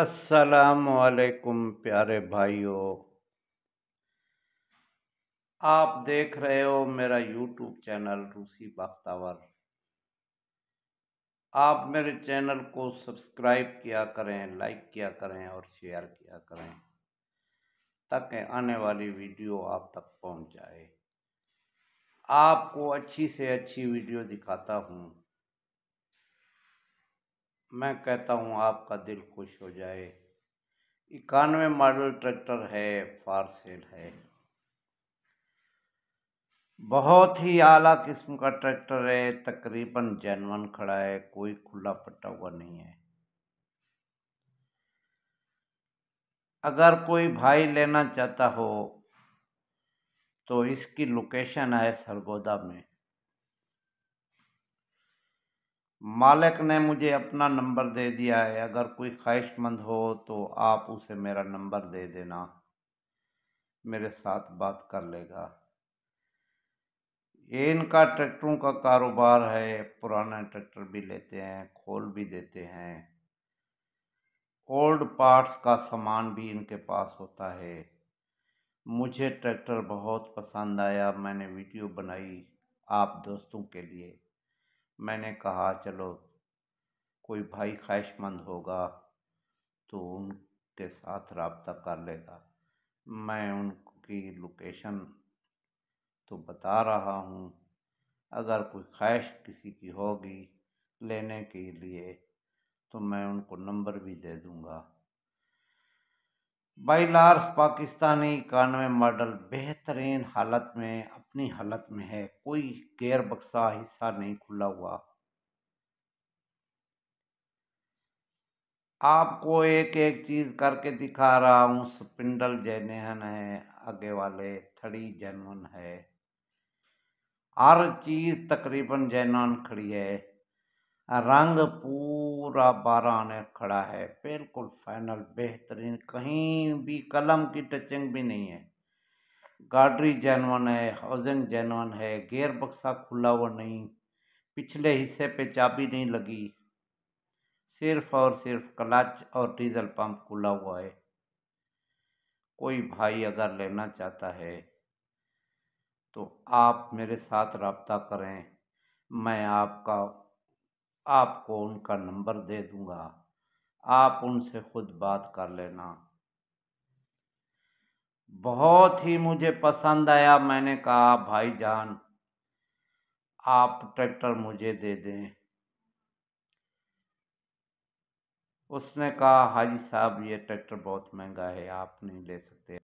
असलकुम प्यारे भाइयों आप देख रहे हो मेरा यूट्यूब चैनल रूसी बख्तावर आप मेरे चैनल को सब्सक्राइब किया करें लाइक किया करें और शेयर किया करें ताकि आने वाली वीडियो आप तक पहुंच जाए आपको अच्छी से अच्छी वीडियो दिखाता हूं मैं कहता हूँ आपका दिल खुश हो जाए इक्यानवे मॉडल ट्रैक्टर है फार सेल है बहुत ही आला किस्म का ट्रैक्टर है तकरीबन जैनवन खड़ा है कोई खुला पट्टा हुआ नहीं है अगर कोई भाई लेना चाहता हो तो इसकी लोकेशन है सरगोदा में मालिक ने मुझे अपना नंबर दे दिया है अगर कोई ख्वाहिशमंद हो तो आप उसे मेरा नंबर दे देना मेरे साथ बात कर लेगा ये इनका ट्रैक्टरों का कारोबार है पुराना ट्रैक्टर भी लेते हैं खोल भी देते हैं ओल्ड पार्ट्स का सामान भी इनके पास होता है मुझे ट्रैक्टर बहुत पसंद आया मैंने वीडियो बनाई आप दोस्तों के लिए मैंने कहा चलो कोई भाई ख्वाहिशमंद होगा तो उनके साथ रबता कर लेगा मैं उनकी लोकेशन तो बता रहा हूँ अगर कोई ख्वाहिश किसी की होगी लेने के लिए तो मैं उनको नंबर भी दे दूँगा भाई लार्स पाकिस्तानी इक्यानवे मॉडल बेहतरीन हालत में अपनी हालत में है कोई गैर बक्सा हिस्सा नहीं खुला हुआ आपको एक एक चीज करके दिखा रहा हूँ स्पिंडल जेनेहन है आगे वाले थड़ी जेनवन है हर चीज तकरीबन जेनवन खड़ी है रंग पूरा बारह आने खड़ा है बिल्कुल फाइनल बेहतरीन कहीं भी कलम की टचिंग भी नहीं है गाडरी जैनवन है हाउसिंग जैनवन है गेयर बक्सा खुला हुआ नहीं पिछले हिस्से पे चाबी नहीं लगी सिर्फ और सिर्फ क्लच और डीजल पंप खुला हुआ है कोई भाई अगर लेना चाहता है तो आप मेरे साथ रबता करें मैं आपका आपको उनका नंबर दे दूँगा आप उनसे ख़ुद बात कर लेना बहुत ही मुझे पसंद आया मैंने कहा भाई जान आप ट्रैक्टर मुझे दे दें उसने कहा हाजी साहब ये ट्रैक्टर बहुत महंगा है आप नहीं ले सकते